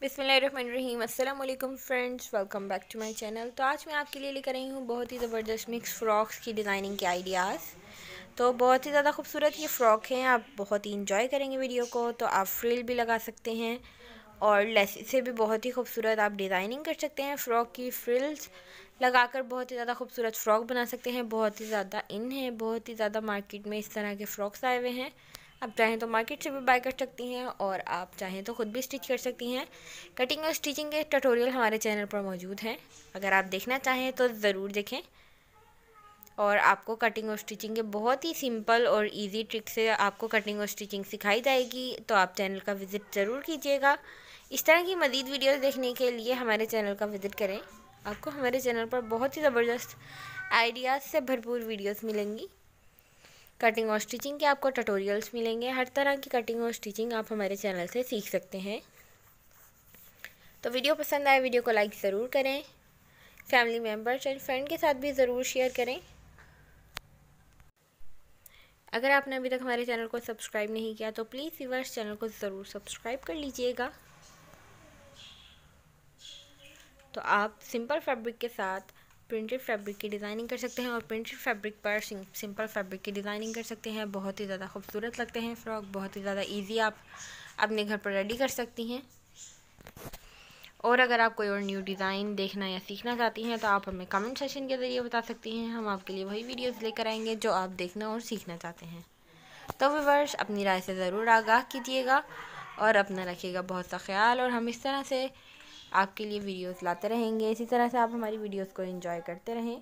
बिसमीम अल्लाम friends welcome back to my channel तो आज मैं आपके लिए लेकर आई हूँ बहुत ही ज़बरदस्त मिक्स फ़्रॉक्स की डिज़ाइनिंग के आइडियाज़ तो बहुत ही ज़्यादा खूबसूरत ये फ़्रॉक हैं आप बहुत ही इंजॉय करेंगे वीडियो को तो आप फ्रिल भी लगा सकते हैं और लेस से भी बहुत ही खूबसूरत आप डिज़ाइनिंग कर सकते हैं फ़्रॉक की फ्रिल्स लगाकर बहुत ही ज़्यादा खूबसूरत फ़्रॉक बना सकते हैं बहुत ही ज़्यादा इन है बहुत ही ज़्यादा मार्केट में इस तरह के फ़्रॉक्स आए हुए हैं आप चाहें तो मार्केट से भी बाय कर सकती हैं और आप चाहें तो ख़ुद भी स्टिच कर सकती हैं कटिंग और स्टिचिंग के ट्यूटोरियल हमारे चैनल पर मौजूद हैं अगर आप देखना चाहें तो ज़रूर देखें और आपको कटिंग और स्टिचिंग के बहुत ही सिंपल और इजी ट्रिक से आपको कटिंग और स्टिचिंग सिखाई जाएगी तो आप चैनल का विज़िट ज़रूर कीजिएगा इस तरह की मज़ीद वीडियोस देखने के लिए हमारे चैनल का विज़िट करें आपको हमारे चैनल पर बहुत ही ज़बरदस्त आइडियाज़ से भरपूर वीडियोस मिलेंगी कटिंग और स्टिचिंग के आपको ट्यूटोरियल्स मिलेंगे हर तरह की कटिंग और स्टिचिंग आप हमारे चैनल से सीख सकते हैं तो वीडियो पसंद आए वीडियो को लाइक ज़रूर करें फैमिली मेम्बर्स एंड फ्रेंड के साथ भी ज़रूर शेयर करें अगर आपने अभी तक हमारे चैनल को सब्सक्राइब नहीं किया तो प्लीज़ व्यूवर्स चैनल को ज़रूर सब्सक्राइब कर लीजिएगा तो आप सिंपल फैब्रिक के साथ प्रिंटेड फैब्रिक की डिज़ाइनिंग कर सकते हैं और प्रिंटेड फैब्रिक पर सिंपल फैब्रिक की डिज़ाइनिंग कर सकते हैं बहुत ही ज़्यादा खूबसूरत लगते हैं फ्रॉक बहुत ही ज़्यादा इजी आप अपने घर पर रेडी कर सकती हैं और अगर आप कोई और न्यू डिज़ाइन देखना या सीखना चाहती हैं तो आप हमें कमेंट सेशन के ज़रिए बता सकती हैं हम आपके लिए वही वीडियोस लेकर आएंगे जो आप देखना और सीखना चाहते हैं तो वर्ष अपनी राय से ज़रूर आगाह कीजिएगा और अपना रखिएगा बहुत सा ख्याल और हम इस तरह से आपके लिए वीडियोस लाते रहेंगे इसी तरह से आप हमारी वीडियोस को एंजॉय करते रहें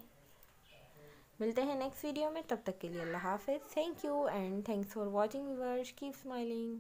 मिलते हैं नेक्स्ट वीडियो में तब तक के लिए अल्लाह हाफिज़ thank you and thanks for watching viewers keep smiling